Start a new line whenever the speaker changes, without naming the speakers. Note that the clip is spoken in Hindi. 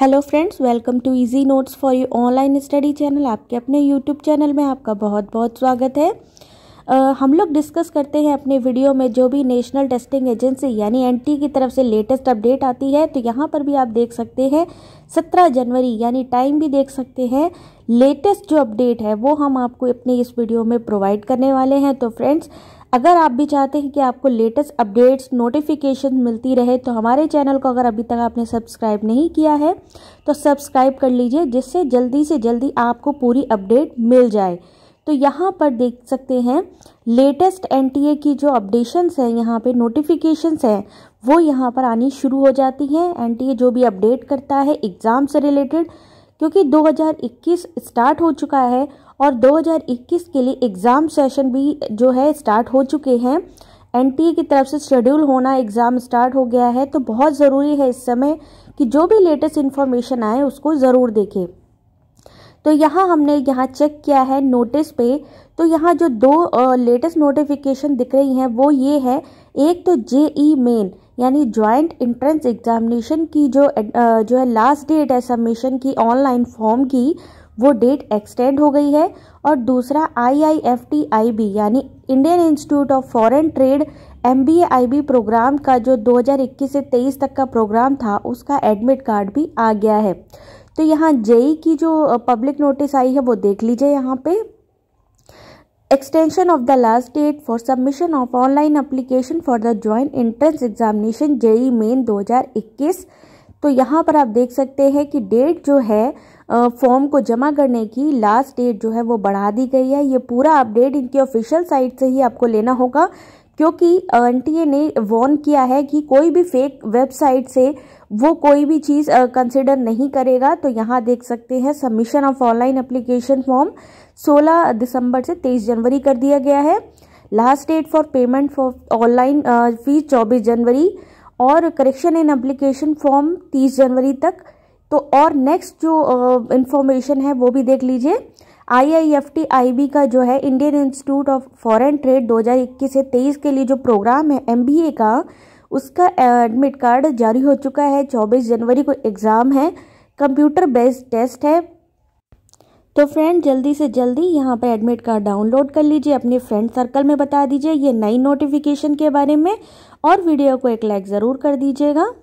hello friends welcome to easy notes for you online study channel आपके अपने यूट्यूब चैनल में आपका बहुत बहुत स्वागत है हम लोग डिस्कस करते हैं अपने वीडियो में जो भी नेशनल टेस्टिंग एजेंसी यानी एनटी की तरफ से लेटेस्ट अपडेट आती है तो यहाँ पर भी आप देख सकते हैं सत्रह जनवरी यानी टाइम भी देख सकते हैं लेटेस्ट जो अपडेट है वो हम आपको अपने इस वीडियो में प्रोवाइड करने वाले हैं तो फ्रेंड्स अगर आप भी चाहते हैं कि आपको लेटेस्ट अपडेट्स नोटिफिकेशन मिलती रहे तो हमारे चैनल को अगर अभी तक आपने सब्सक्राइब नहीं किया है तो सब्सक्राइब कर लीजिए जिससे जल्दी से जल्दी आपको पूरी अपडेट मिल जाए तो यहाँ पर देख सकते हैं लेटेस्ट एनटीए की जो अपडेशंस हैं यहाँ पे नोटिफिकेशंस हैं वो यहाँ पर आनी शुरू हो जाती हैं एनटीए जो भी अपडेट करता है एग्ज़ाम से रिलेटेड क्योंकि 2021 स्टार्ट हो चुका है और 2021 के लिए एग्ज़ाम सेशन भी जो है स्टार्ट हो चुके हैं एन की तरफ से शेड्यूल होना एग्ज़ाम स्टार्ट हो गया है तो बहुत ज़रूरी है इस समय कि जो भी लेटेस्ट इन्फॉर्मेशन आए उसको ज़रूर देखें तो यहाँ हमने यहाँ चेक किया है नोटिस पे तो यहाँ जो दो लेटेस्ट नोटिफिकेशन दिख रही हैं वो ये है एक तो जे ई मेन यानी ज्वाइंट इंट्रेंस एग्जामिनेशन की जो जो है लास्ट डेट है सबमिशन की ऑनलाइन फॉर्म की वो डेट एक्सटेंड हो गई है और दूसरा I I F T I B यानी Indian Institute of Foreign Trade M B I B programme का जो 2021 से 23 तक का प्रोग्राम था उसका एडमिट कार्ड भी आ गया है तो यहाँ जेई की जो पब्लिक नोटिस आई है वो देख लीजिए यहाँ पे extension of the last date for submission of online application for the joint entrance examination JE main 2021 तो यहाँ पर आप देख सकते हैं कि डेट जो है फॉर्म को जमा करने की लास्ट डेट जो है वो बढ़ा दी गई है ये पूरा अपडेट इनकी ऑफिशियल साइट से ही आपको लेना होगा क्योंकि एन ने वॉर्न किया है कि कोई भी फेक वेबसाइट से वो कोई भी चीज़ कंसिडर नहीं करेगा तो यहाँ देख सकते हैं submission of online application form 16 दिसंबर से 23 जनवरी कर दिया गया है last date for payment for online fees 24 जनवरी और करेक्शन इन अप्लीकेशन फॉर्म 30 जनवरी तक तो और नेक्स्ट जो इन्फॉर्मेशन uh, है वो भी देख लीजिए आई बी का जो है Indian Institute of Foreign Trade 2021 से 23 के लिए जो प्रोग्राम है एम का उसका एडमिट कार्ड जारी हो चुका है चौबीस जनवरी को एग्ज़ाम है कंप्यूटर बेस्ड टेस्ट है तो फ्रेंड जल्दी से जल्दी यहाँ पर एडमिट कार्ड डाउनलोड कर लीजिए अपने फ्रेंड सर्कल में बता दीजिए ये नई नोटिफिकेशन के बारे में और वीडियो को एक लाइक ज़रूर कर दीजिएगा